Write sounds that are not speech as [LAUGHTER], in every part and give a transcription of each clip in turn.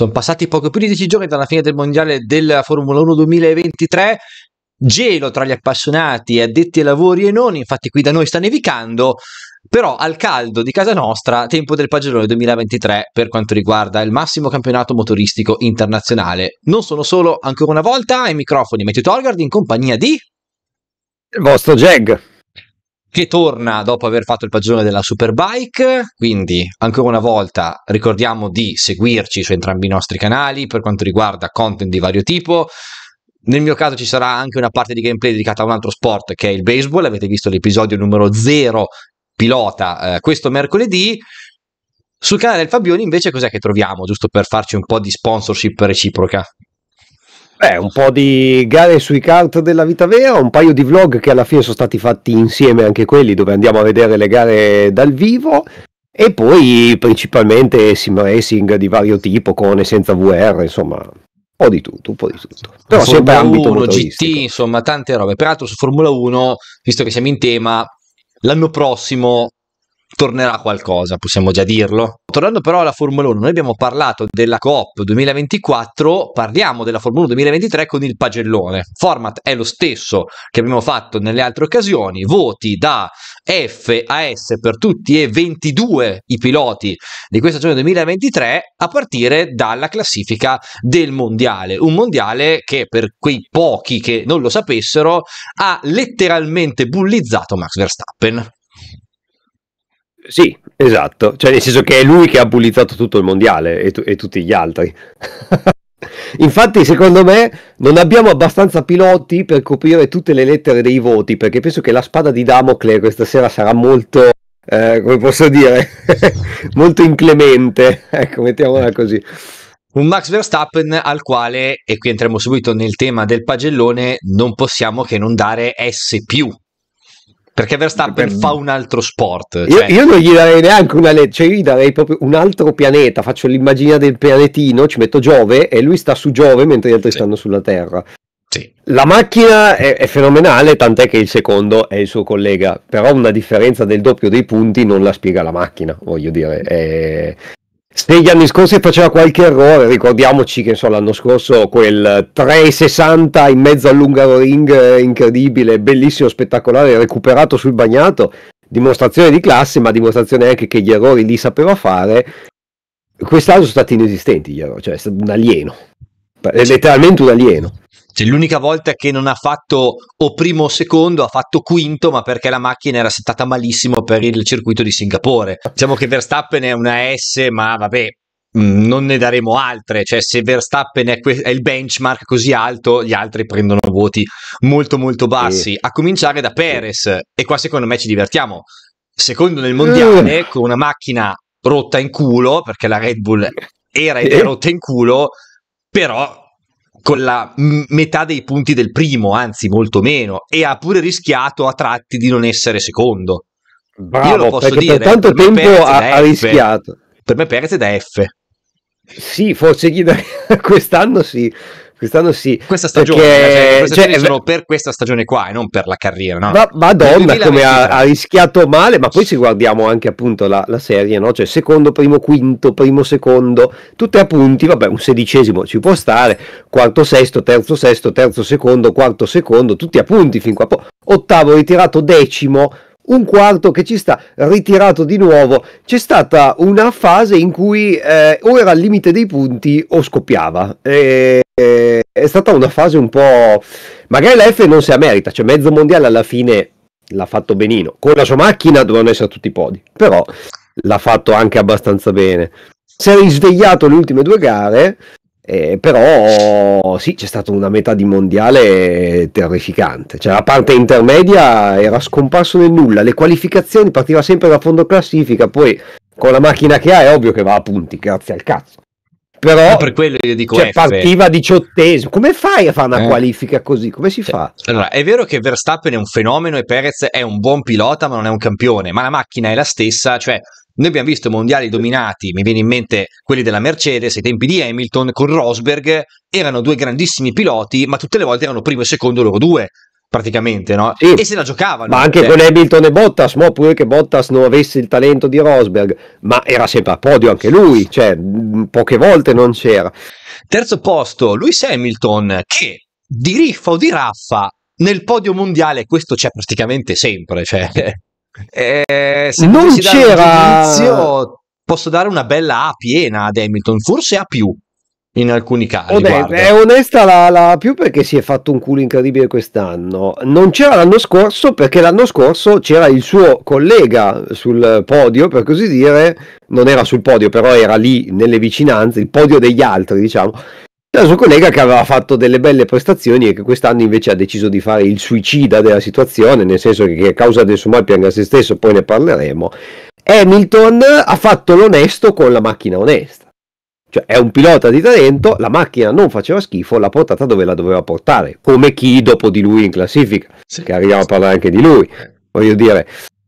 Sono passati poco più di dieci giorni dalla fine del mondiale della Formula 1 2023. Gelo tra gli appassionati, addetti ai lavori e non, infatti qui da noi sta nevicando, però al caldo di casa nostra, tempo del pagellone 2023 per quanto riguarda il massimo campionato motoristico internazionale. Non sono solo, ancora una volta, ai microfoni Matthew Tolgard in compagnia di... Il vostro Jag che torna dopo aver fatto il paggione della Superbike, quindi ancora una volta ricordiamo di seguirci su entrambi i nostri canali per quanto riguarda content di vario tipo, nel mio caso ci sarà anche una parte di gameplay dedicata a un altro sport che è il baseball, avete visto l'episodio numero 0 pilota eh, questo mercoledì. Sul canale del Fabioni invece cos'è che troviamo, giusto per farci un po' di sponsorship reciproca? Beh, un po' di gare sui kart della vita vera, un paio di vlog che alla fine sono stati fatti insieme anche quelli dove andiamo a vedere le gare dal vivo e poi principalmente sim racing di vario tipo con e senza VR, insomma, un po' di tutto, un po' di tutto. Però Formula sempre ambito 1, GT, insomma, tante robe. Peraltro su Formula 1, visto che siamo in tema, l'anno prossimo tornerà qualcosa, possiamo già dirlo. Tornando però alla Formula 1, noi abbiamo parlato della Coop 2024, parliamo della Formula 1 2023 con il pagellone. Format è lo stesso che abbiamo fatto nelle altre occasioni, voti da F a S per tutti e 22 i piloti di questa stagione 2023 a partire dalla classifica del mondiale, un mondiale che per quei pochi che non lo sapessero ha letteralmente bullizzato Max Verstappen. Sì, esatto. Cioè, nel senso che è lui che ha bullizzato tutto il mondiale e, tu- e tutti gli altri. [LAUGHS] Infatti, secondo me, non abbiamo abbastanza piloti per coprire tutte le lettere dei voti, perché penso che la spada di Damocle questa sera sarà molto, eh, come posso dire, [LAUGHS] molto inclemente. Ecco, mettiamola ecco. così. Un Max Verstappen al quale, e qui entriamo subito nel tema del pagellone, non possiamo che non dare S perché Verstappen per... fa un altro sport. Cioè... Io, io, non gli darei neanche una legge, cioè gli darei proprio un altro pianeta. Faccio l'immagine del pianetino, ci metto Giove e lui sta su Giove mentre gli altri sì. stanno sulla Terra. Sì. La macchina è, è, fenomenale, tant'è che il secondo è il suo collega, però una differenza del doppio dei punti non la spiega la macchina, voglio dire. È se gli anni scorsi faceva qualche errore, ricordiamoci che insomma, l'anno scorso quel 360 in mezzo all'Ungaro Ring eh, incredibile, bellissimo, spettacolare, recuperato sul bagnato, dimostrazione di classe, ma dimostrazione anche che gli errori li sapeva fare. Quest'anno sono stati inesistenti gli errori, cioè è stato un alieno, letteralmente un alieno. Cioè, l'unica volta che non ha fatto o primo o secondo, ha fatto quinto, ma perché la macchina era settata malissimo per il circuito di Singapore. Diciamo che Verstappen è una S, ma vabbè, mm, non ne daremo altre, cioè se Verstappen è, que- è, il benchmark così alto, gli altri prendono voti molto molto bassi, eh. a cominciare da Perez eh. e qua secondo me ci divertiamo. Secondo nel mondiale eh. con una macchina rotta in culo, perché la Red Bull era ed è eh. rotta in culo, però con la metà dei punti del primo, anzi molto meno, e ha pure rischiato a tratti di non essere secondo. Bravo, Io lo posso dire, per tanto per tempo ha, ha rischiato. Per me è da F. Sì, forse gli da... [LAUGHS] quest'anno sì. Quest'anno sì. Questa stagione, perché... cioè, cioè, sono per questa stagione qua e non per la carriera, no? Ma, Madonna, come ha, ha, rischiato male, ma poi se guardiamo anche appunto la, la, serie, no? Cioè secondo, primo, quinto, primo, secondo, tutte a punti, vabbè, un sedicesimo ci può stare, quarto, sesto, terzo, sesto, terzo, secondo, quarto, secondo, tutti a punti fin qua. ottavo ritirato, decimo, un quarto che ci sta ritirato di nuovo. C'è stata una fase in cui eh, o era al limite dei punti o scoppiava. E eh, eh, è stata una fase un po'... Magari la F non si la merita, cioè mezzo mondiale alla fine l'ha fatto benino. Con la sua macchina dovevano essere tutti i podi, però l'ha fatto anche abbastanza bene. Si è risvegliato le ultime due gare, eh, però sì, c'è stata una metà di mondiale terrificante. Cioè, la parte intermedia era scomparso nel nulla, le qualificazioni partiva sempre da fondo classifica, poi con la macchina che ha è ovvio che va a punti, grazie al cazzo però per quello io dico cioè, F. partiva diciottesimo come fai a fare una eh. qualifica così come si cioè, fa allora è vero che Verstappen è un fenomeno e Perez è un buon pilota ma non è un campione ma la macchina è la stessa cioè noi abbiamo visto mondiali dominati mi viene in mente quelli della Mercedes ai tempi di Hamilton con Rosberg erano due grandissimi piloti ma tutte le volte erano primo e secondo loro due praticamente, no? Sì. E se la giocavano. Ma anche cioè. con Hamilton e Bottas, mo pure che Bottas non avesse il talento di Rosberg, ma era sempre a podio anche lui, cioè poche volte non c'era. Terzo posto, Lewis Hamilton, che di riffa o di raffa nel podio mondiale, questo c'è praticamente sempre, cioè... [LAUGHS] Eh, se non c'era posso dare una bella A piena ad Hamilton, forse A più in alcuni casi. Onest- è onesta la, la, più perché si è fatto un culo incredibile quest'anno. Non c'era l'anno scorso perché l'anno scorso c'era il suo collega sul podio, per così dire, non era sul podio, però era lì nelle vicinanze, il podio degli altri, diciamo. C'era il suo collega che aveva fatto delle belle prestazioni e che quest'anno invece ha deciso di fare il suicida della situazione, nel senso che a causa del suo mal pianga a se stesso, poi ne parleremo. Hamilton ha fatto l'onesto con la macchina onesta cioè è un pilota di talento, la macchina non faceva schifo, l'ha portata dove la doveva portare, come chi dopo di lui in classifica, sì, che arriviamo sì. a parlare anche di lui. Voglio dire,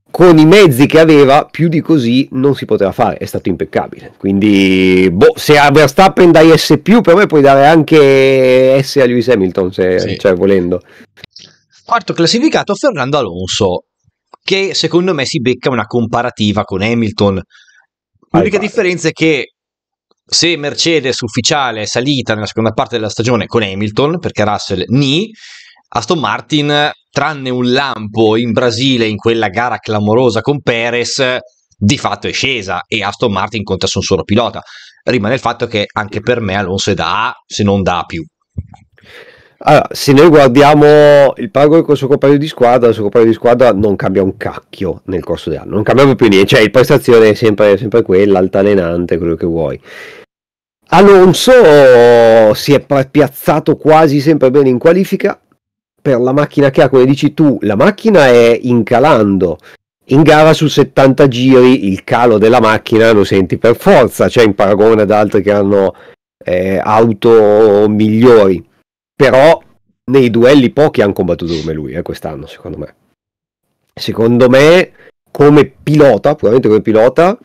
con i mezzi che aveva, più di così non si poteva fare, è stato impeccabile. Quindi, boh, se a Verstappen dai S, per me puoi dare anche S a Lewis Hamilton, se sì. cioè, volendo. Quarto classificato Fernando Alonso, che secondo me si becca una comparativa con Hamilton. L'unica differenza è che se Mercedes ufficiale è salita nella seconda parte della stagione con Hamilton, perché Russell ni, Aston Martin, tranne un lampo in Brasile in quella gara clamorosa con Perez, di fatto è scesa e Aston Martin conta su un solo pilota. Rimane il fatto che anche per me Alonso è da A, se non da A più. Allora, se noi guardiamo il paragone con il suo compagno di squadra, il suo compagno di squadra non cambia un cacchio nel corso dell'anno, non cambia più niente, cioè la prestazione è sempre, sempre quella, altalenante, quello che vuoi. Alonso eh, si è piazzato quasi sempre bene in qualifica per la macchina che ha, come dici tu, la macchina è incalando. In gara su 70 giri il calo della macchina lo senti per forza, cioè in paragone ad altri che hanno eh, auto migliori. Però nei duelli pochi hanno combattuto come lui eh, quest'anno, secondo me. Secondo me, come pilota, puramente come pilota,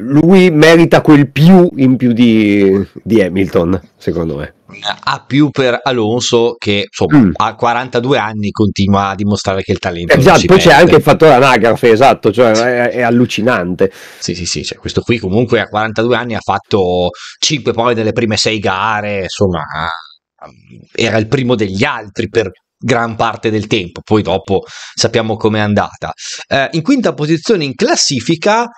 lui merita quel più in più di, di Hamilton, secondo me. Ha più per Alonso che insomma, mm. a 42 anni continua a dimostrare che il talento è esatto, poi c'è anche il fattore anagrafe, esatto, cioè è, è, allucinante. Sì, sì, sì, cioè, questo qui comunque a 42 anni ha fatto 5 poi delle prime 6 gare, insomma, eh, era il primo degli altri per gran parte del tempo, poi dopo sappiamo com'è andata. Eh, in quinta posizione in classifica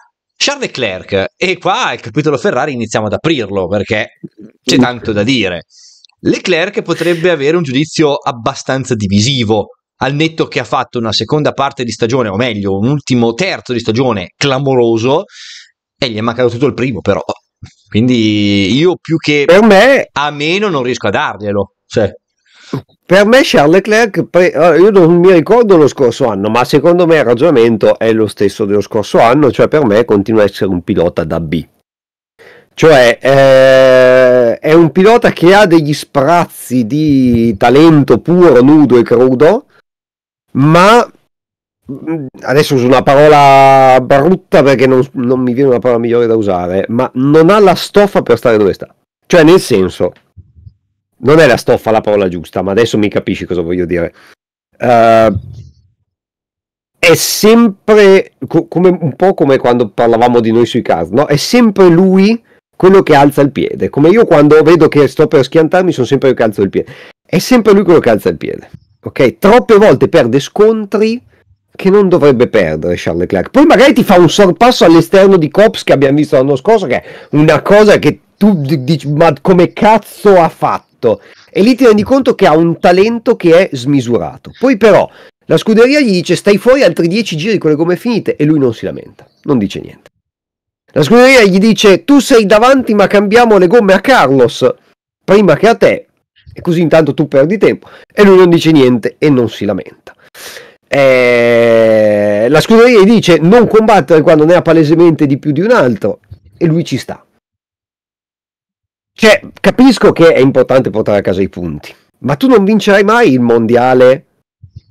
Charles Leclerc, e qua il capitolo Ferrari iniziamo ad aprirlo perché c'è tanto da dire. Leclerc potrebbe avere un giudizio abbastanza divisivo, al netto che ha fatto una seconda parte di stagione, o meglio, un ultimo terzo di stagione clamoroso, e gli è mancato tutto il primo però. Quindi io più che per me... a meno non riesco a darglielo. Cioè per me Charles Leclerc, pre- eh, io non mi ricordo lo scorso anno, ma secondo me il ragionamento è lo stesso dello scorso anno, cioè per me continua a essere un pilota da B. Cioè eh, è un pilota che ha degli sprazzi di talento puro, nudo e crudo, ma mm, adesso uso una parola brutta perché non, non mi viene una parola migliore da usare, ma non ha la stoffa per stare dove sta. Cioè nel senso, non è la stoffa la parola giusta, ma adesso mi capisci cosa voglio dire. Uh, è sempre co- come, un po' come quando parlavamo di noi sui cars, no? È sempre lui quello che alza il piede. Come io quando vedo che sto per schiantarmi, sono sempre io che alzo il piede. È sempre lui quello che alza il piede. Ok? Troppe volte perde scontri che non dovrebbe perdere Charles Leclerc. Poi magari ti fa un sorpasso all'esterno di Cops che abbiamo visto l'anno scorso, che è una cosa che tu dici, ma come cazzo ha fatto? tutto e lì ti rendi conto che ha un talento che è smisurato. Poi però la scuderia gli dice stai fuori altri 10 giri con le gomme finite e lui non si lamenta, non dice niente. La scuderia gli dice tu sei davanti ma cambiamo le gomme a Carlos prima che a te e così intanto tu perdi tempo e lui non dice niente e non si lamenta. Eh, la scuderia gli dice non combattere quando ne ha palesemente di più di un altro e lui ci sta. Cioè, capisco che è importante portare a casa i punti, ma tu non vincerai mai il mondiale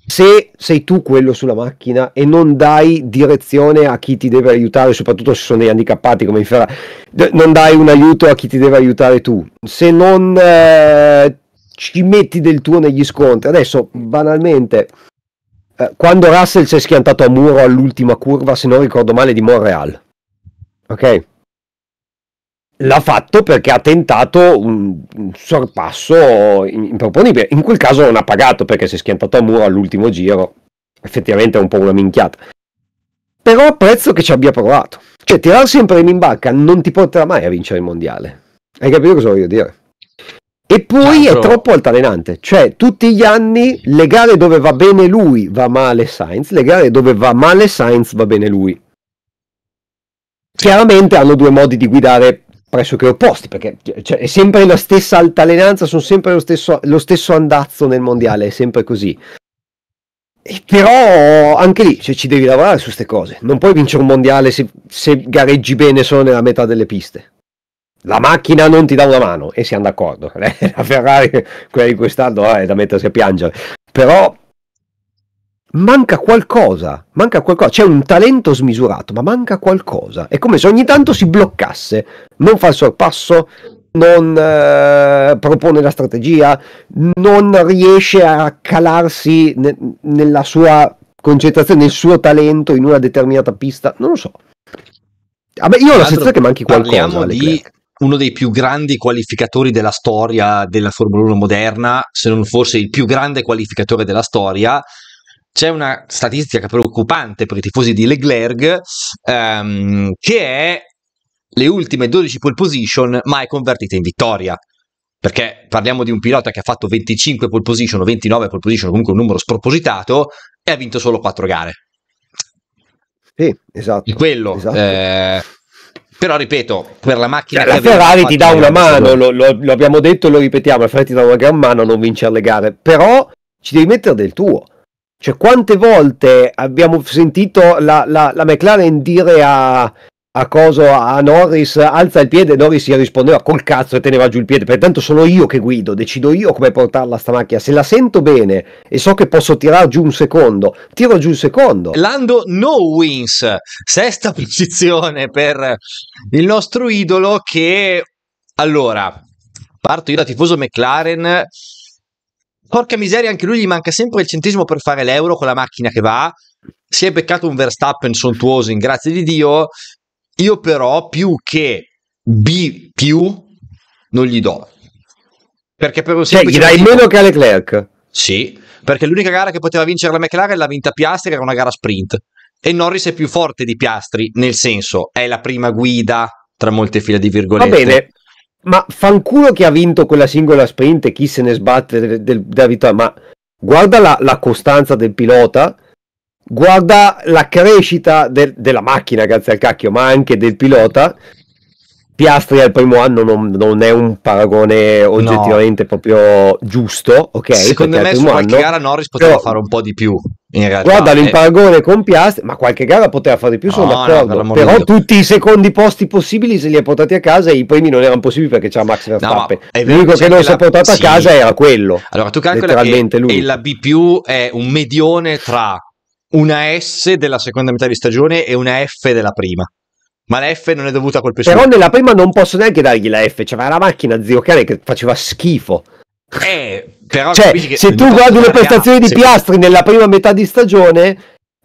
se sei tu quello sulla macchina e non dai direzione a chi ti deve aiutare, soprattutto se sono degli handicappati come in Ferrari, non dai un aiuto a chi ti deve aiutare tu, se non eh, ci metti del tuo negli scontri. Adesso, banalmente, eh, quando Russell si è schiantato a muro all'ultima curva, se non ricordo male, di Montreal, ok? l'ha fatto perché ha tentato un, sorpasso improponibile. In quel caso non ha pagato perché si è schiantato a muro all'ultimo giro. Effettivamente è un po' una minchiata. Però apprezzo che ci abbia provato. Cioè, tirar sempre in barca non ti porterà mai a vincere il mondiale. Hai capito cosa voglio dire? E poi Ciao, è troppo altalenante. Cioè, tutti gli anni le gare dove va bene lui va male Sainz, le gare dove va male Sainz va bene lui. Chiaramente hanno due modi di guidare pressoché opposti, perché cioè, cioè, è sempre la stessa altalenanza, sono sempre lo stesso, lo stesso andazzo nel mondiale, è sempre così. E però anche lì cioè, ci devi lavorare su queste cose. Non puoi vincere un mondiale se, se, gareggi bene solo nella metà delle piste. La macchina non ti dà una mano, e siamo d'accordo. [LAUGHS] La Ferrari, quella di quest'anno, eh, è da mettersi a piangere. Però manca qualcosa, manca qualcosa, c'è un talento smisurato, ma manca qualcosa. È come se ogni tanto si bloccasse, non fa il sorpasso, non eh, propone la strategia, non riesce a calarsi ne- nella sua concentrazione, nel suo talento in una determinata pista, non lo so. Vabbè, ah, io ho la sensazione che manchi qualcosa. Parliamo di uno dei più grandi qualificatori della storia della Formula 1 moderna, se non fosse il più grande qualificatore della storia, c'è una statistica preoccupante per i tifosi di Leclerc ehm, che è le ultime 12 pole position mai convertite in vittoria perché parliamo di un pilota che ha fatto 25 pole position o 29 pole position, comunque un numero spropositato, e ha vinto solo 4 gare. Sì, esatto. Di quello. Esatto. Eh, però ripeto, per la macchina... Cioè, la Ferrari ti dà una mano, lo, lo, lo, abbiamo detto e lo ripetiamo, la Ferrari ti dà una gran mano a non vincere le gare, però ci devi mettere del tuo. Cioè, quante volte abbiamo sentito la, la, la McLaren dire a, a, coso, a Norris alza il piede Norris gli rispondeva col cazzo e teneva giù il piede, perché tanto sono io che guido, decido io come portarla sta macchina. Se la sento bene e so che posso tirare giù un secondo, tiro giù un secondo. Lando no wins, sesta [LAUGHS] posizione per il nostro idolo che... Allora, parto io da tifoso McLaren Porca miseria, anche lui gli manca sempre il centesimo per fare l'euro con la macchina che va. Si è beccato un Verstappen sontuoso, in grazie di Dio. Io però più che B più non gli do. Perché per un semplice cioè, gli dai meno che a Leclerc. Sì, perché l'unica gara che poteva vincere la McLaren l'ha vinta Piastri, era una gara sprint. E Norris è più forte di Piastri, nel senso è la prima guida tra molte file di virgolette. Va bene, ma fanculo che ha vinto quella singola sprint e chi se ne sbatte del, del, della vittoria, ma guarda la, la, costanza del pilota, guarda la crescita del, della macchina, grazie al cacchio, ma anche del pilota. Piastri al primo anno non, non è un paragone oggettivamente no. proprio giusto, ok? Secondo me su qualche anno, gara Norris poteva però... fare un po' di più in realtà, Guarda il paragone con Piastri, ma qualche gara poteva fare di più, sono no, d'accordo. No, però tutti i secondi posti possibili se li ha portati a casa e i primi non erano possibili perché c'era Max Verstappen. No, L'unico che non si è portato a casa sì. era quello. Allora tu calcoli che lui. la B più è un medione tra una S della seconda metà di stagione e una F della prima. Ma la F non è dovuta a quel pesce. Però nella prima non posso neanche dargli la F, c'era cioè, la macchina zio cane che faceva schifo. Eh, però cioè, se tu guardi le prestazioni di sì. Piastri nella prima metà di stagione,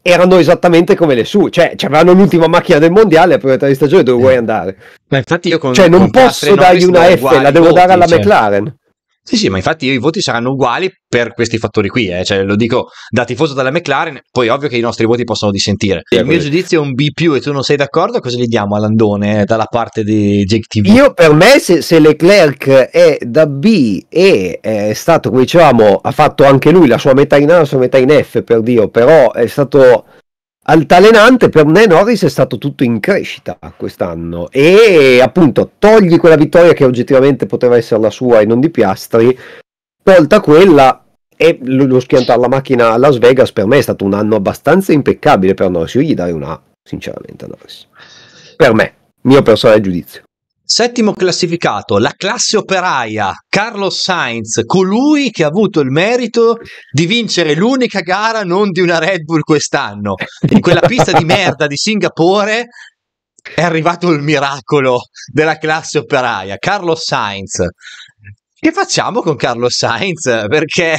erano esattamente come le sue, cioè avevano l'ultima macchina del mondiale a prima metà di stagione dove eh. vuoi andare. Ma infatti io con, cioè non con posso dargli una F, la devo dare alla cioè. McLaren. Sì, sì, ma infatti i voti saranno uguali per questi fattori qui, eh. cioè, lo dico da tifoso della McLaren, poi ovvio che i nostri voti possono dissentire. Sì, il mio giudizio è un B e tu non sei d'accordo, cosa gli diamo a Landone eh, dalla parte di Jake TV? Io per me se, se Leclerc è da B e eh, è stato, come dicevamo, ha fatto anche lui la sua metà in A, la sua metà in F per Dio, però è stato altalenante per me Norris è stato tutto in crescita quest'anno e appunto togli quella vittoria che oggettivamente poteva essere la sua e non di Piastri tolta quella e lo schiantare la macchina a Las Vegas per me è stato un anno abbastanza impeccabile per Norris io gli darei una A sinceramente a Norris per me, mio personale giudizio Settimo classificato, la classe operaia, Carlos Sainz, colui che ha avuto il merito di vincere l'unica gara non di una Red Bull quest'anno. In quella pista di merda di Singapore è arrivato il miracolo della classe operaia, Carlos Sainz. Che facciamo con Carlos Sainz? Perché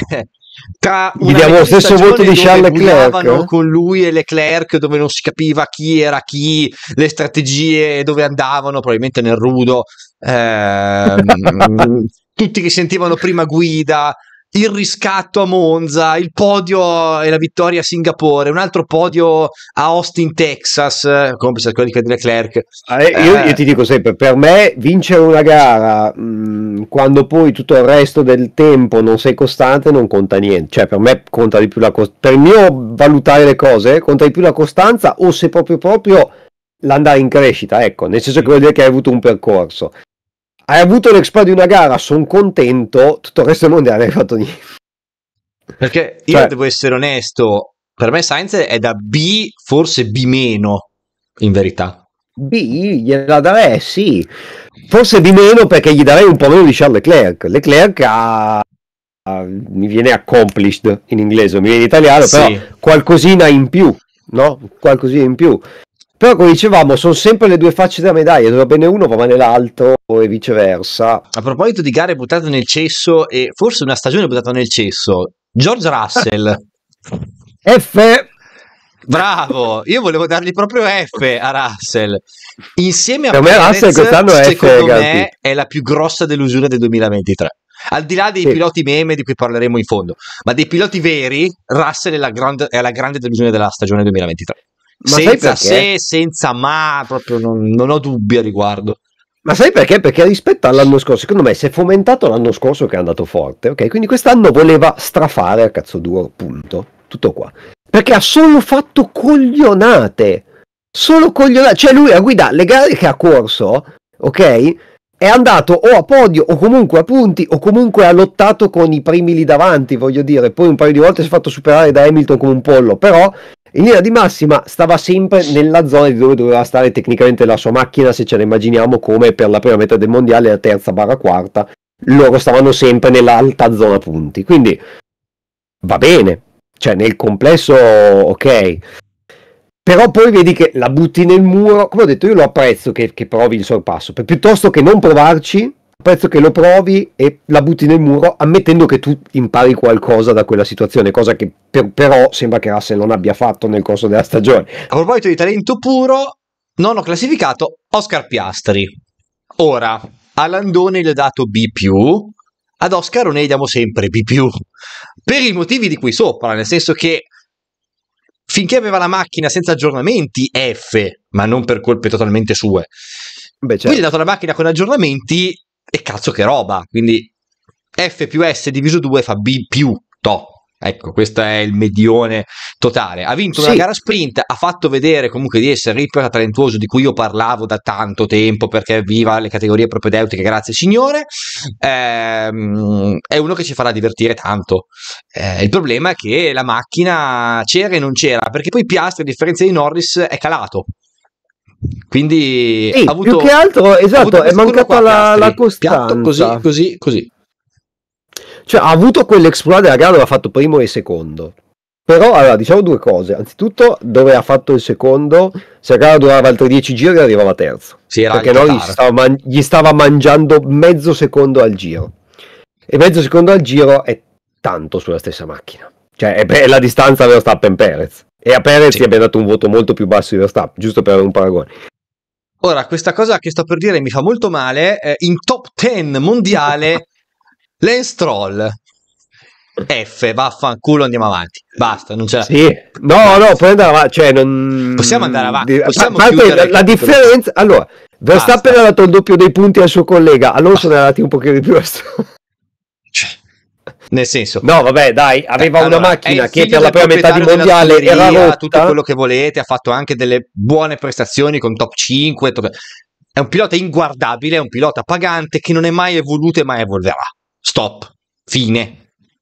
tra gli diamo lo stesso voto di Charles Leclerc eh? con lui e Leclerc dove non si capiva chi era chi le strategie dove andavano probabilmente nel rudo eh, [LAUGHS] tutti che sentivano prima guida il riscatto a Monza, il podio e la vittoria a Singapore, un altro podio a Austin, Texas, complice quelli di Leclerc. Ah, eh, io, eh. io, ti dico sempre, per me vincere una gara mh, mm, quando poi tutto il resto del tempo non sei costante non conta niente, cioè per me conta di più la costanza, per il mio valutare le cose conta di più la costanza o se proprio proprio l'andare in crescita, ecco, nel senso che mm. vuol dire che hai avuto un percorso hai avuto l'expa di una gara, sono contento, tutto il resto del mondiale hai fatto niente. Perché io cioè devo essere onesto, per me Sainz è da B, forse B meno, in verità. B gliela darei, sì. Forse di meno perché gli darei un po' meno di Charles Leclerc. Leclerc ha... ha mi viene accomplished in inglese, mi viene in italiano, sì. però qualcosina in più, no? Qualcosina in più. Però come dicevamo, sono sempre le due facce della medaglia, dove va bene uno va male l'altro e viceversa. A proposito di gare buttate nel cesso e forse una stagione buttata nel cesso, George Russell. [LAUGHS] F. Bravo, io volevo dargli proprio F a Russell. Insieme a per Perez, me Russell quest'anno è secondo F, me ragazzi. è la più grossa delusione del 2023. Al di là dei sì. piloti meme di cui parleremo in fondo, ma dei piloti veri, Russell è la grande, è la grande delusione della stagione 2023 senza se, senza ma, proprio non, non ho dubbi a riguardo. Ma sai perché? Perché rispetto all'anno scorso, secondo me si è fomentato l'anno scorso che è andato forte, ok? Quindi quest'anno voleva strafare a cazzo duro, punto. Tutto qua. Perché ha solo fatto coglionate. Solo coglionate. Cioè lui a guida le gare che ha corso, ok? È andato o a podio o comunque a punti o comunque ha lottato con i primi lì davanti, voglio dire. Poi un paio di volte si è fatto superare da Hamilton come un pollo, però in linea di massima stava sempre nella zona di dove doveva stare tecnicamente la sua macchina, se ce la immaginiamo come per la prima metà del mondiale, la terza barra quarta, loro stavano sempre nell'alta zona punti. Quindi va bene, cioè nel complesso ok. Però poi vedi che la butti nel muro, come ho detto io lo apprezzo che, che provi il sorpasso, piuttosto che non provarci prezzo che lo provi e la butti nel muro, ammettendo che tu impari qualcosa da quella situazione, cosa che per, però sembra che Russell non abbia fatto nel corso della stagione. A proposito di talento puro, non ho classificato Oscar Piastri. Ora, a Landone gli ho dato B+, ad Oscar ne diamo sempre B+, per i motivi di qui sopra, nel senso che finché aveva la macchina senza aggiornamenti F, ma non per colpe totalmente sue. Beh, certo. Quindi ha dato la macchina con aggiornamenti cazzo che roba, quindi F più S diviso 2 fa B più, to. Ecco, questo è il medione totale. Ha vinto sì. una gara sprint, ha fatto vedere comunque di essere il pilota talentuoso di cui io parlavo da tanto tempo perché viva le categorie propedeutiche, grazie signore. Ehm, è uno che ci farà divertire tanto. Eh, il problema è che la macchina c'era e non c'era, perché poi Piastri, a differenza di Norris, è calato. Quindi sì, ha avuto, più che altro, esatto, è mancata la, la costanza. così, così, così. Cioè, ha avuto quell'exploit della gara dove ha fatto primo e secondo. Però, allora, diciamo due cose. Anzitutto, dove ha fatto il secondo, se la gara durava altri 10 giri, arrivava terzo. Sì, perché no, gli stava, man- gli stava mangiando mezzo secondo al giro. E mezzo secondo al giro è tanto sulla stessa macchina. Cioè, è, bella distanza dello Stappen Perez e a Perez sì. gli abbiamo dato un voto molto più basso di Verstappen, giusto per avere un paragone. Ora, questa cosa che sto per dire mi fa molto male, eh, in top 10 mondiale [LAUGHS] Lance Troll. F, vaffanculo, andiamo avanti. Basta, non c'è. Sì. No, no, puoi andare avanti. Cioè, non... Possiamo andare avanti. Possiamo pa- la, la differenza. Allora, Verstappen Basta. ha dato il doppio dei punti al suo collega, Alonso Basta. ne ha dati un pochino di più. Nel senso, no, vabbè, dai, aveva eh, allora, una macchina che per la prima metà di mondiale era rotta. Tutto quello che volete, ha fatto anche delle buone prestazioni con top 5. Top... È un pilota inguardabile, è un pilota pagante che non è mai evoluto e mai evolverà. Stop, fine.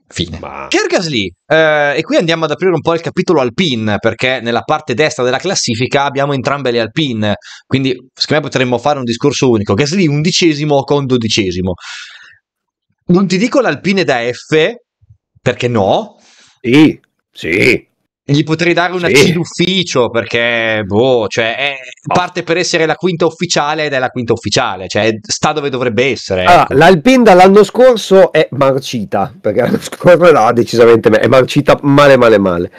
Fine. Ma... Gasly, eh, e qui andiamo ad aprire un po' il capitolo Alpine, perché nella parte destra della classifica abbiamo entrambe le Alpine, quindi secondo me potremmo fare un discorso unico. Gasly undicesimo con dodicesimo. Non ti dico l'alpine da F, perché no. Sì, sì. Gli potrei dare una sì. C d'ufficio perché, boh, cioè, è, parte per essere la quinta ufficiale ed è la quinta ufficiale, cioè, sta dove dovrebbe essere. Ecco. Ah, l'Alpine dall'anno scorso è marcita, perché l'anno [LAUGHS] scorso era decisamente, è marcita male, male, male.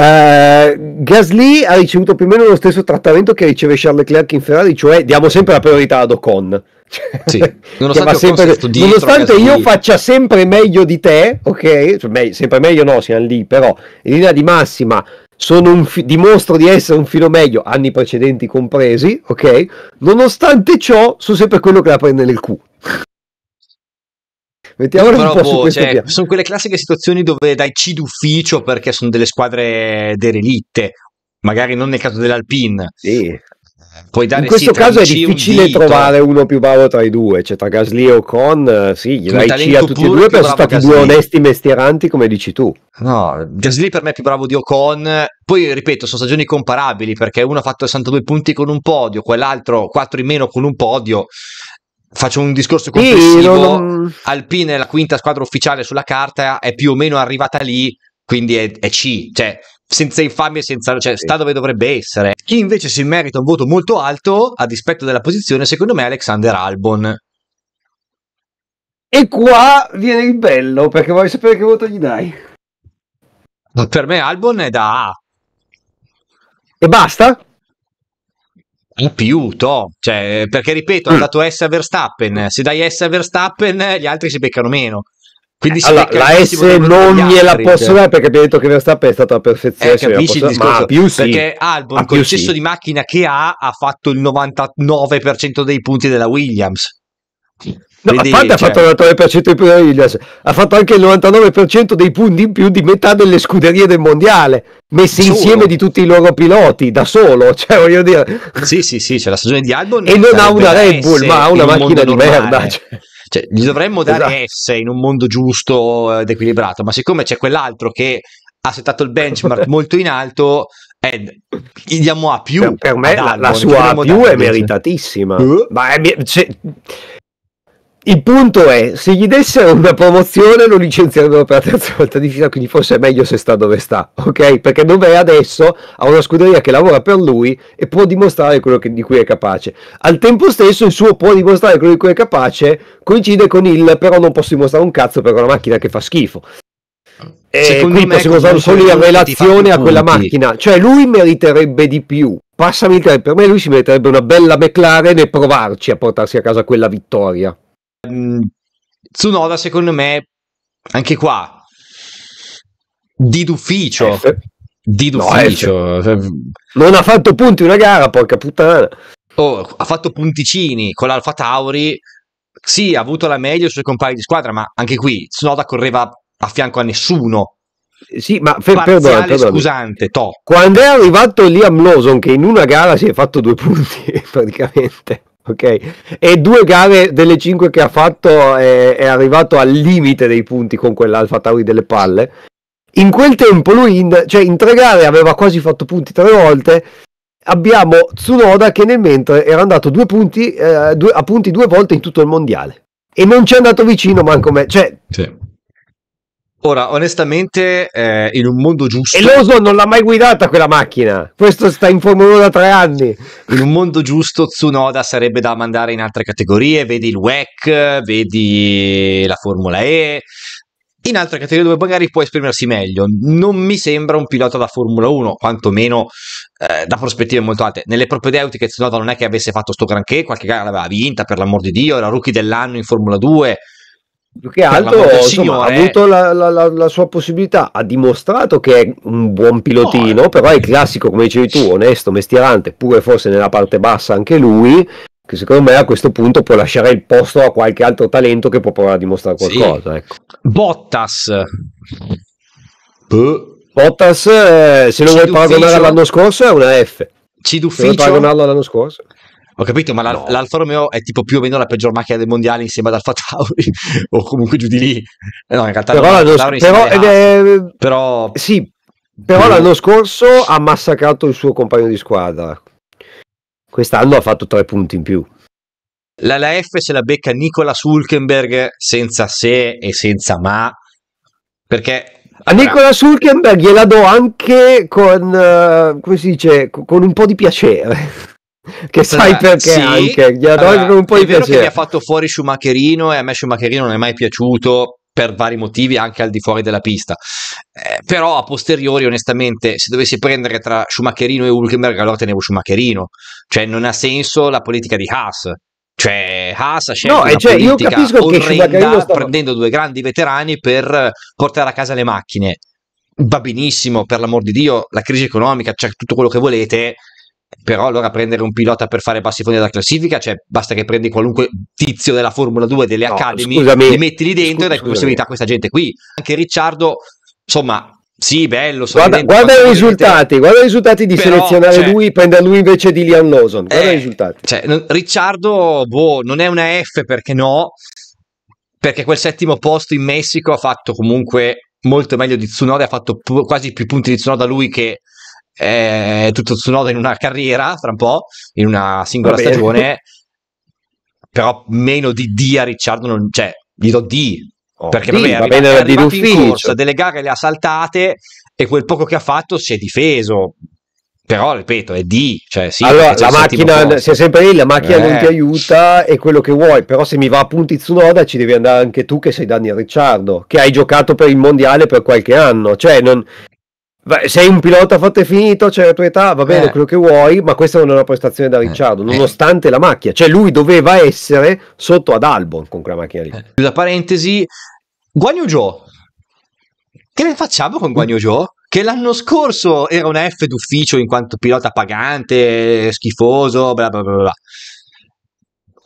Uh, Gasly ha ricevuto più o meno lo stesso trattamento che riceve Charles Leclerc in Ferrari, cioè diamo sempre la priorità ad Ocon. Cioè, sì. [LAUGHS] Nonostante, cioè, sempre, nonostante io lì. faccia sempre meglio di te, ok? Cioè, me, sempre meglio no, siamo lì, però in linea di massima fi- dimostro di essere un filo meglio, anni precedenti compresi, ok? Nonostante ciò, sono sempre quello che la prende nel culo. Mettiamola Però, un boh, cioè, sono quelle classiche situazioni dove dai C d'ufficio perché sono delle squadre derelitte magari non nel caso dell'Alpine. Sì. Puoi dare, in questo sì, caso è difficile un trovare uno più bravo tra i due, cioè tra Gasly e Ocon, eh, sì, gli dai C a tutti e due, però sono stati Gasly. due onesti mestieranti come dici tu. No, Gasly per me è più bravo di Ocon, poi ripeto, sono stagioni comparabili perché uno ha fatto 62 punti con un podio, quell'altro 4 in meno con un podio. Faccio un discorso complessivo, sì, non... Alpine, la quinta squadra ufficiale sulla carta, è più o meno arrivata lì, quindi è, è C, cioè senza infamia, senza, cioè, sta dove dovrebbe essere. Chi invece si merita un voto molto alto, a dispetto della posizione, secondo me è Alexander Albon. E qua viene il bello, perché voglio sapere che voto gli dai. Per me Albon è da A. E basta? In più, to. Cioè, perché ripeto, mm. ha dato S a Verstappen. Se dai S a Verstappen, gli altri si beccano meno. Quindi eh, allora, la S non gliela posso cioè. dare perché abbiamo detto che Verstappen è stata la perfezione. Eh, capisci il discorso? più sì. Perché Albon, ah, con il cesso sì. di macchina che ha, ha fatto il 99% dei punti della Williams. No, Quindi, a parte cioè... ha fatto il 99% dei punti della Williams, ha fatto anche il 99% dei punti in più di metà delle scuderie del mondiale, messi solo. insieme di tutti i loro piloti, da solo, [LAUGHS] cioè voglio dire. Sì, sì, sì, c'è cioè, la stagione di Albon. E non ha una Red Bull, ma ha una macchina di merda. Cioè. Cioè, gli dovremmo dare esatto. S in un mondo giusto ed equilibrato, ma siccome c'è quell'altro che ha settato il benchmark [LAUGHS] molto in alto, Ed, gli diamo A più. Per, per me la, la sua A più è meritatissima. Uh? Ma è, cioè, il punto è, se gli dessero una promozione lo licenzierebbero per la terza volta di fila, quindi forse è meglio se sta dove sta, ok? Perché dove è adesso ha una scuderia che lavora per lui e può dimostrare quello che, di cui è capace. Al tempo stesso il suo può dimostrare quello di cui è capace coincide con il però non posso dimostrare un cazzo perché è una macchina che fa schifo. E Secondo qui possiamo usare solo in relazione a quella punti. macchina, cioè lui meriterebbe di più. Passami il per me lui si meriterebbe una bella McLaren e provarci a portarsi a casa quella vittoria. Ehm, Tsunoda, secondo me, anche qua, di d'ufficio. F. Eh, di d'ufficio. No, eh, non ha fatto punti una gara, porca puttana. Oh, ha fatto punticini con l'Alfa Tauri. Sì, ha avuto la meglio sui compagni di squadra, ma anche qui Tsunoda correva a fianco a nessuno. Sì, ma per, perdone, perdone. scusante, to. Quando è arrivato Liam Lawson che in una gara si è fatto due punti [LAUGHS] praticamente ok? E due gare delle cinque che ha fatto è, è arrivato al limite dei punti con quell'Alfa Tauri delle palle. In quel tempo lui, in, cioè in tre gare aveva quasi fatto punti tre volte. Abbiamo Tsunoda che nel mentre era andato punti, eh, due, a punti due volte in tutto il mondiale. E non ci è andato vicino manco me. Cioè, sì. Ora, onestamente, eh, in un mondo giusto... E l'Oso non l'ha mai guidata quella macchina! Questo sta in Formula 1 da tre anni! In un mondo giusto Tsunoda sarebbe da mandare in altre categorie, vedi il WEC, vedi la Formula E, in altre categorie dove magari può esprimersi meglio. Non mi sembra un pilota da Formula 1, quantomeno eh, da prospettive molto alte. Nelle propedeutiche Tsunoda non è che avesse fatto sto granché, qualche gara l'aveva vinta, per l'amor di Dio, era rookie dell'anno in Formula 2 più che cioè, altro insomma, ha avuto la, la, la, la, sua possibilità, ha dimostrato che è un buon pilotino, no, eh. però è classico, come dicevi tu, onesto, mestierante, pure forse nella parte bassa anche lui, che secondo me a questo punto può lasciare il posto a qualche altro talento che può provare a dimostrare qualcosa. Sì. Ecco. Bottas. Puh. Bottas, eh, se lo vuoi paragonare all'anno scorso, è una F. Ci d'ufficio. Se vuoi paragonarlo all'anno scorso ho capito, ma no. l'Alfa Romeo è tipo più o meno la peggior macchina del mondiale insieme ad Alfa Tauri, [LAUGHS] o comunque giù di lì. Eh, no, in realtà però, l'anno, Tauri però, eh, eh, però... Sì, però eh. l'anno scorso ha massacrato il suo compagno di squadra. Quest'anno ha fatto tre punti in più. La, la F se la becca Nicola Sulkenberg senza se e senza ma, perché a Nicola Sulkenberg gliela do anche con, uh, come si dice, con un po' di piacere. Che sai perché sì, anche, gli allora, non puoi è vero che mi ha fatto fuori Schumacherino e a me Schumacherino non è mai piaciuto per vari motivi anche al di fuori della pista. Eh, però a posteriori, onestamente, se dovessi prendere tra Schumacherino e Hulkenberg, allora tenevo Schumacherino. Cioè, non ha senso la politica di Haas. Cioè, Haas ha scelto no, una cioè, io capisco che sta... prendendo due grandi veterani per portare a casa le macchine. Va benissimo, per l'amor di Dio, la crisi economica, c'è cioè tutto quello che volete, però allora prendere un pilota per fare bassifoni della classifica, cioè basta che prendi qualunque tizio della Formula 2, delle no, Academy, scusami, li metti lì dentro scusami. e dai possibilità a questa gente qui. Anche Ricciardo, insomma, sì, bello. Guarda, guarda i risultati, guarda i risultati di Però, selezionare cioè, lui, prendere lui invece di Liam Lawson. Guarda eh, i risultati. Cioè, non, Ricciardo, boh, non è una F perché no, perché quel settimo posto in Messico ha fatto comunque molto meglio di Tsunoda, ha fatto pu- quasi più punti di Tsunoda lui che eh, tutto Tsunoda in una carriera, tra un po', in una singola stagione, [LAUGHS] però meno di D a Ricciardo, non, cioè gli do D, oh, perché D, vabbè, va bene, è arrivato in corsa, delle gare le ha saltate e quel poco che ha fatto si è difeso, però ripeto è D cioè sì, allora la macchina sia sempre lì la macchina eh. non ti eh. aiuta è quello che vuoi però se mi va a punti Tsunoda ci devi andare anche tu che sei Daniel Ricciardo che hai giocato per il mondiale per qualche anno cioè non, Beh, sei un pilota fatto e finito, c'è la tua età, va bene, eh. quello che vuoi, ma questa non è una prestazione da eh, Ricciardo, eh. nonostante eh. la macchina. Cioè lui doveva essere sotto ad Albon con quella macchina lì. Eh, chiusa parentesi, Guagno Joe, che ne facciamo con Guagno Joe? Che l'anno scorso era un F d'ufficio in quanto pilota pagante, schifoso, bla bla bla bla.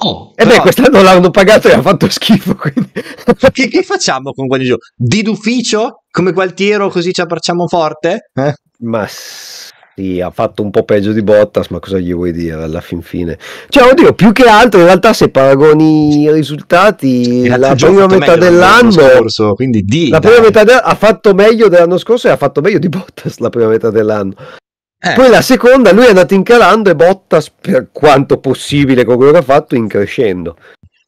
Oh, e beh, quest'anno l'hanno pagato e ha fatto schifo. [LAUGHS] Quindi... che, che, facciamo con quelli Di d'ufficio? Come Gualtiero, così ci abbracciamo forte? Eh? Ma sì, ha fatto un po' peggio di Bottas, ma cosa gli vuoi dire alla fin fine? Cioè, oddio, più che altro in realtà se paragoni i risultati, la, prima metà dell'anno, scorso, quindi di, la dai. prima metà de- ha fatto meglio dell'anno scorso e ha fatto meglio di Bottas la prima metà dell'anno. Eh. Poi la seconda lui è andato incalando e Bottas per quanto possibile con quello che ha fatto increscendo.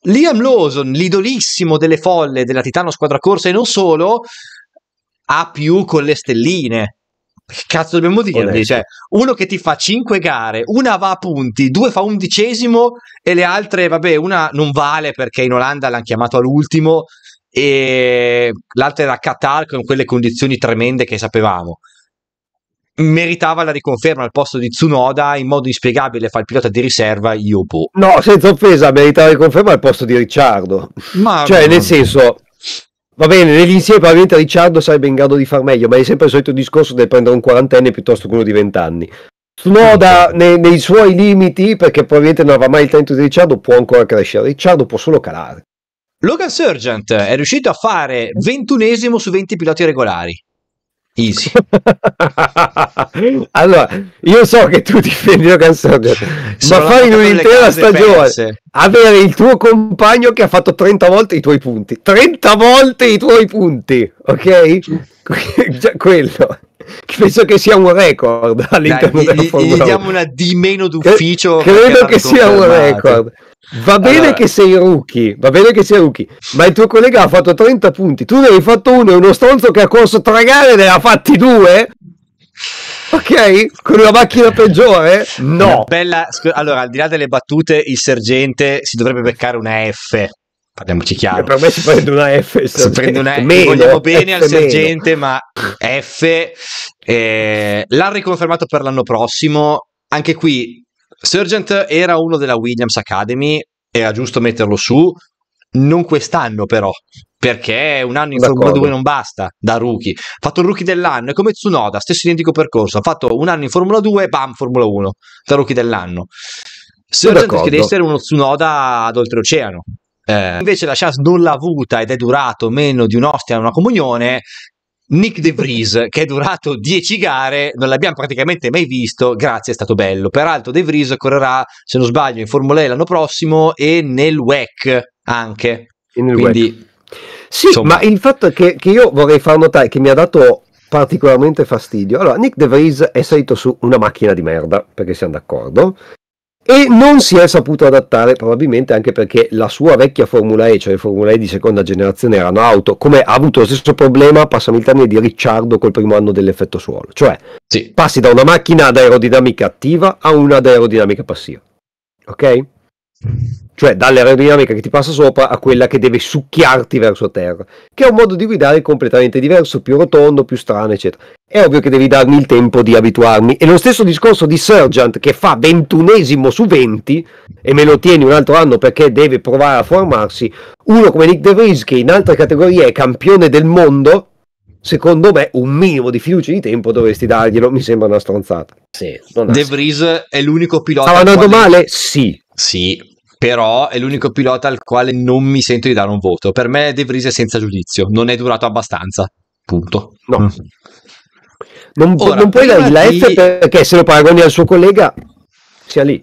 Liam Lawson, l'idolissimo delle folle della Titano Squadra Corsa e non solo, ha più con le stelline. Che cazzo dobbiamo dirgli? Cioè, uno che ti fa 5 gare, una va a punti, due fa undicesimo e le altre, vabbè, una non vale perché in Olanda l'hanno chiamato all'ultimo e l'altra era Qatar con quelle condizioni tremende che sapevamo meritava la riconferma al posto di Tsunoda in modo inspiegabile fa il pilota di riserva io boh no senza offesa meritava la riconferma al posto di Ricciardo ma cioè nel senso va bene nell'insieme probabilmente Ricciardo sarebbe in grado di far meglio ma è sempre il solito discorso del prendere un quarantenne piuttosto che uno di vent'anni Tsunoda certo. nei, nei, suoi limiti perché probabilmente non aveva mai il talento di Ricciardo può ancora crescere Ricciardo può solo calare Logan Sergent è riuscito a fare ventunesimo su 20 piloti regolari Easy. [LAUGHS] allora, io so che tu difendi la canzone, ma fai in un'intera stagione perse. avere il tuo compagno che ha fatto 30 volte i tuoi punti. 30 volte i tuoi punti, ok? [LAUGHS] Già quello. [LAUGHS] penso che sia un record all'interno Dai, gli, gli, gli diamo una di meno d'ufficio che, credo che sia un record va bene allora. che sei rookie va bene che sei rookie ma il tuo collega ha fatto 30 punti tu ne hai fatto uno e uno stronzo che ha corso tre gare ne ha fatti due Ok, con una macchina peggiore? No. Bella, allora, al di là delle battute, il sergente si dovrebbe beccare una F parliamoci chiaro. Per me si prende una F. Si cioè, prende una F. Meno, vogliamo eh, bene F al sergente, meno. ma F. Eh, l'ha riconfermato per l'anno prossimo. Anche qui, Sergeant era uno della Williams Academy, era giusto metterlo su. Non quest'anno, però, perché un anno in D'accordo. Formula 2 non basta da rookie. Ha fatto il rookie dell'anno, è come Tsunoda, stesso identico percorso. Ha fatto un anno in Formula 2, bam, Formula 1, da rookie dell'anno. Sergeant rischia di essere uno Tsunoda ad oltreoceano, eh, invece la chance non l'ha avuta ed è durato meno di un'ostia a una comunione. Nick De Vries, che è durato 10 gare, non l'abbiamo praticamente mai visto, grazie, è stato bello. Peraltro De Vries correrà, se non sbaglio, in Formula E l'anno prossimo e nel WEC anche. Nel Quindi, WEC. Sì, insomma. ma il fatto che, che io vorrei far notare che mi ha dato particolarmente fastidio. Allora, Nick De Vries è salito su una macchina di merda, perché siamo d'accordo, e non si è saputo adattare probabilmente anche perché la sua vecchia Formula E, cioè le Formula E di seconda generazione erano auto, come ha avuto lo stesso problema, passami il termine, di Ricciardo col primo anno dell'effetto suolo, cioè sì. passi da una macchina ad aerodinamica attiva a una ad aerodinamica passiva, ok? Cioè dall'aerodinamica che ti passa sopra a quella che deve succhiarti verso terra, che è un modo di guidare completamente diverso, più rotondo, più strano, eccetera. È ovvio che devi darmi il tempo di abituarmi. E lo stesso discorso di Sergeant che fa ventunesimo su 20 e me lo tieni un altro anno perché deve provare a formarsi. Uno come Nick DeVries che in altre categorie è campione del mondo, secondo me un minimo di fiducia di tempo dovresti darglielo, mi sembra una stronzata. Sì, De Vries è l'unico pilota. Stava andando quale... male? Sì. Sì, però è l'unico pilota al quale non mi sento di dare un voto. Per me De Vries è senza giudizio, non è durato abbastanza. Punto. No. Mm. Non, Ora, non puoi dargli la F perché se lo paragoni al suo collega sia lì.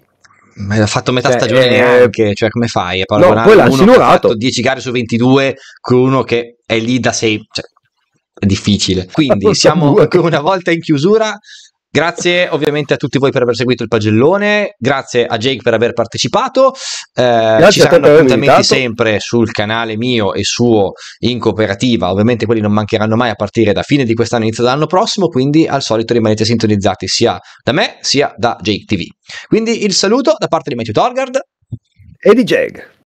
Ma ha fatto metà cioè, stagione eh, neanche, cioè come fai a parlare no, uno che ha fatto 10 gare su 22 con uno che è lì da 6, cioè, è difficile. Quindi [LAUGHS] siamo ancora una volta in chiusura, Grazie ovviamente a tutti voi per aver seguito il pagellone, grazie a Jake per aver partecipato. Eh, ci saranno appuntamenti sempre sul canale mio e suo in cooperativa, ovviamente quelli non mancheranno mai a partire da fine di quest'anno, inizio dell'anno prossimo, quindi al solito rimanete sintonizzati sia da me sia da Jake TV. Quindi il saluto da parte di Matthew Torgard e di Jake.